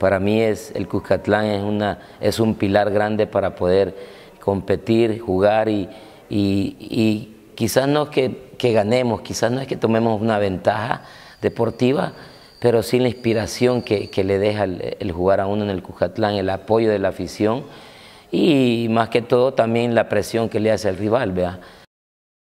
Para mí es, el Cuscatlán es, una, es un pilar grande para poder competir, jugar y, quizás no es que, ganemos, quizás no es que tomemos una ventaja deportiva, pero sí la inspiración que, le deja el, jugar a uno en el Cuzcatlán, el apoyo de la afición y más que todo también la presión que le hace al rival,